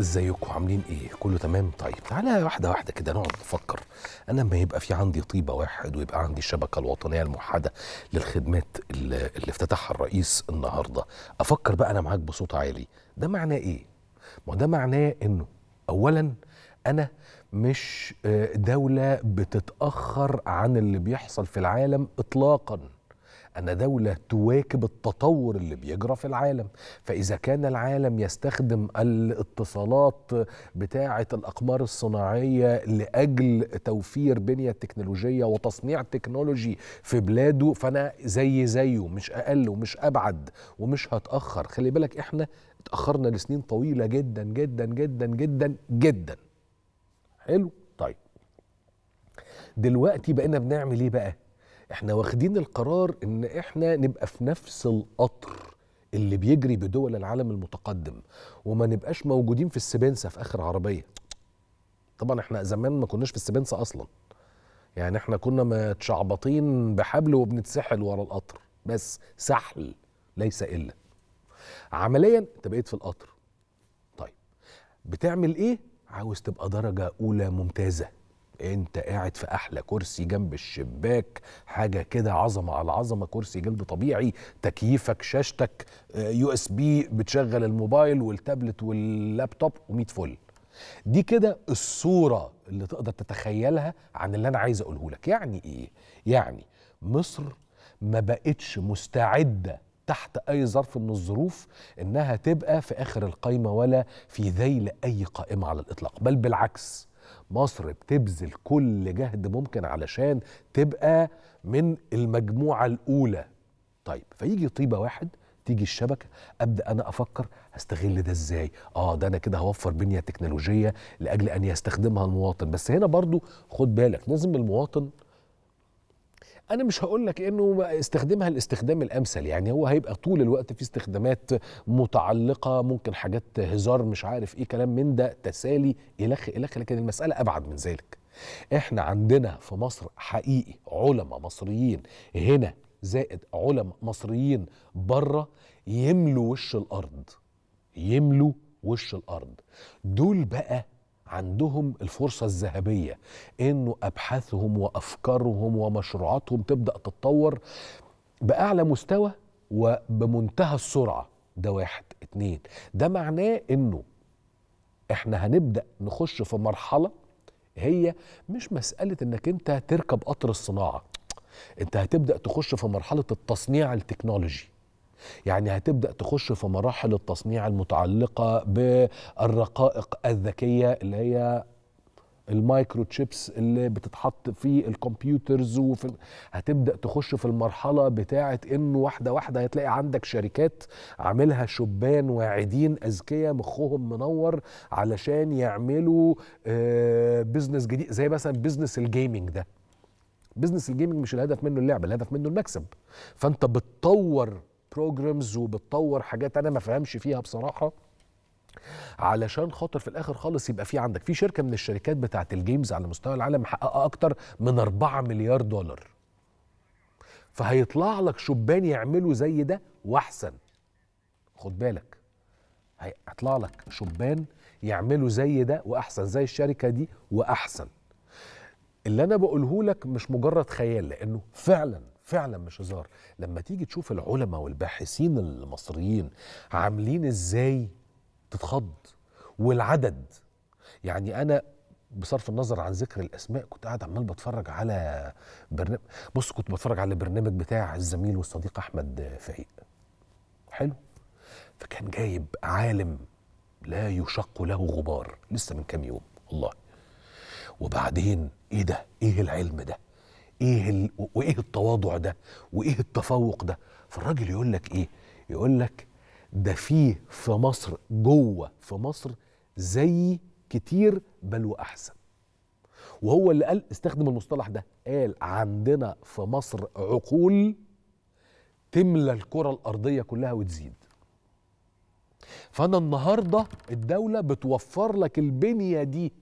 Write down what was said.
ازيكم عاملين ايه كله تمام طيب تعالى واحده واحده كده نقعد نفكر انا لما يبقى في عندي طيبه واحد ويبقى عندي الشبكه الوطنيه الموحده للخدمات اللي, اللي افتتحها الرئيس النهارده افكر بقى انا معاك بصوت عالي ده معناه ايه ما ده معناه انه اولا انا مش آه، دوله بتتاخر عن اللي بيحصل في العالم اطلاقا أنا دولة تواكب التطور اللي بيجرى في العالم فإذا كان العالم يستخدم الاتصالات بتاعة الأقمار الصناعية لأجل توفير بنية تكنولوجية وتصنيع تكنولوجي في بلاده فأنا زي زيه مش أقل ومش أبعد ومش هتأخر خلي بالك إحنا اتأخرنا لسنين طويلة جدا جدا جدا جدا جدا حلو طيب دلوقتي بقينا بنعمل ايه بقى احنا واخدين القرار ان احنا نبقى في نفس القطر اللي بيجري بدول العالم المتقدم وما نبقاش موجودين في السبنسه في اخر عربيه طبعا احنا زمان ما كناش في السبنسه اصلا يعني احنا كنا متشعبطين بحبل وبنتسحل ورا القطر بس سحل ليس الا عمليا انت بقيت في القطر طيب بتعمل ايه عاوز تبقى درجه اولى ممتازه انت قاعد في احلى كرسي جنب الشباك حاجه كده عظمه على عظمه كرسي جلد طبيعي تكييفك شاشتك يو اس بي بتشغل الموبايل والتابلت واللابتوب و100 فل دي كده الصوره اللي تقدر تتخيلها عن اللي انا عايز اقوله لك يعني ايه يعني مصر ما بقتش مستعده تحت اي ظرف من الظروف انها تبقى في اخر القايمه ولا في ذيل اي قائمه على الاطلاق بل بالعكس مصر بتبذل كل جهد ممكن علشان تبقى من المجموعه الاولى طيب فيجي طيبه واحد تيجي الشبكه ابدا انا افكر هستغل ده ازاي اه ده انا كده هوفر بنيه تكنولوجيه لاجل ان يستخدمها المواطن بس هنا برضو خد بالك لازم المواطن انا مش هقول لك انه استخدمها الاستخدام الامثل يعني هو هيبقى طول الوقت في استخدامات متعلقه ممكن حاجات هزار مش عارف ايه كلام من ده تسالي الخ الخ لكن المساله ابعد من ذلك احنا عندنا في مصر حقيقي علماء مصريين هنا زائد علماء مصريين بره يملوا وش الارض يملوا وش الارض دول بقى عندهم الفرصة الذهبية انه ابحاثهم وافكارهم ومشروعاتهم تبدأ تتطور باعلى مستوى وبمنتهى السرعة ده واحد اتنين ده معناه انه احنا هنبدأ نخش في مرحلة هي مش مسألة انك انت تركب قطر الصناعة انت هتبدأ تخش في مرحلة التصنيع التكنولوجي يعني هتبدا تخش في مراحل التصنيع المتعلقه بالرقائق الذكيه اللي هي المايكرو تشيبس اللي بتتحط في الكمبيوترز وفي هتبدا تخش في المرحله بتاعه انه واحده واحده هتلاقي عندك شركات عاملها شبان واعدين اذكياء مخهم منور علشان يعملوا بزنس آه، جديد زي مثلا بزنس الجيمنج ده بزنس الجيمنج مش الهدف منه اللعب الهدف منه المكسب فانت بتطور بروجرامز وبتطور حاجات انا ما فهمش فيها بصراحه علشان خاطر في الاخر خالص يبقى في عندك في شركه من الشركات بتاعه الجيمز على مستوى العالم محققه اكتر من 4 مليار دولار فهيطلع لك شبان يعملوا زي ده واحسن خد بالك هيطلع لك شبان يعملوا زي ده واحسن زي الشركه دي واحسن اللي انا بقوله لك مش مجرد خيال لانه فعلا فعلا مش هزار لما تيجي تشوف العلماء والباحثين المصريين عاملين ازاي تتخض والعدد يعني انا بصرف النظر عن ذكر الاسماء كنت قاعد عمال بتفرج على برنامج بص كنت بتفرج على برنامج بتاع الزميل والصديق احمد فهيق حلو فكان جايب عالم لا يشق له غبار لسه من كام يوم والله وبعدين ايه ده ايه العلم ده ايه ال... وايه التواضع ده وايه التفوق ده فالراجل يقول لك ايه يقول لك ده فيه في مصر جوه في مصر زي كتير بل واحسن وهو اللي قال استخدم المصطلح ده قال عندنا في مصر عقول تملى الكرة الأرضية كلها وتزيد فأنا النهاردة الدولة بتوفر لك البنية دي